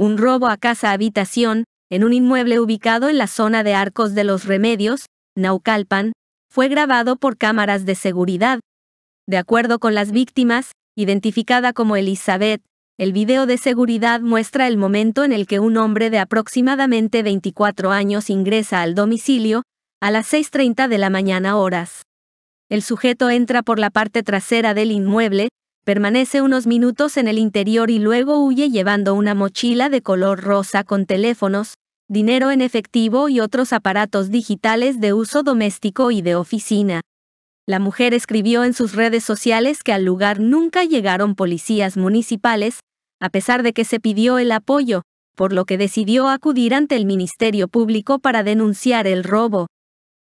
un robo a casa-habitación, en un inmueble ubicado en la zona de Arcos de los Remedios, Naucalpan, fue grabado por cámaras de seguridad. De acuerdo con las víctimas, identificada como Elizabeth, el video de seguridad muestra el momento en el que un hombre de aproximadamente 24 años ingresa al domicilio, a las 6.30 de la mañana horas. El sujeto entra por la parte trasera del inmueble, Permanece unos minutos en el interior y luego huye llevando una mochila de color rosa con teléfonos, dinero en efectivo y otros aparatos digitales de uso doméstico y de oficina. La mujer escribió en sus redes sociales que al lugar nunca llegaron policías municipales, a pesar de que se pidió el apoyo, por lo que decidió acudir ante el Ministerio Público para denunciar el robo.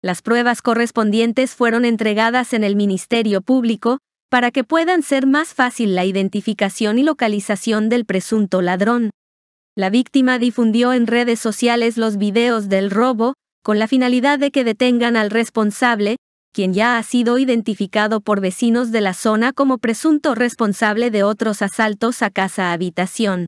Las pruebas correspondientes fueron entregadas en el Ministerio Público, para que puedan ser más fácil la identificación y localización del presunto ladrón. La víctima difundió en redes sociales los videos del robo, con la finalidad de que detengan al responsable, quien ya ha sido identificado por vecinos de la zona como presunto responsable de otros asaltos a casa-habitación.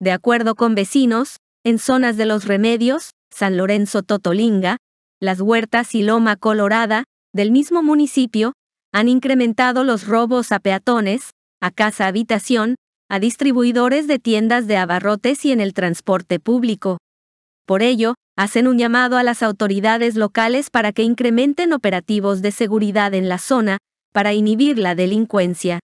De acuerdo con vecinos, en zonas de Los Remedios, San Lorenzo Totolinga, Las Huertas y Loma Colorada, del mismo municipio, han incrementado los robos a peatones, a casa habitación, a distribuidores de tiendas de abarrotes y en el transporte público. Por ello, hacen un llamado a las autoridades locales para que incrementen operativos de seguridad en la zona, para inhibir la delincuencia.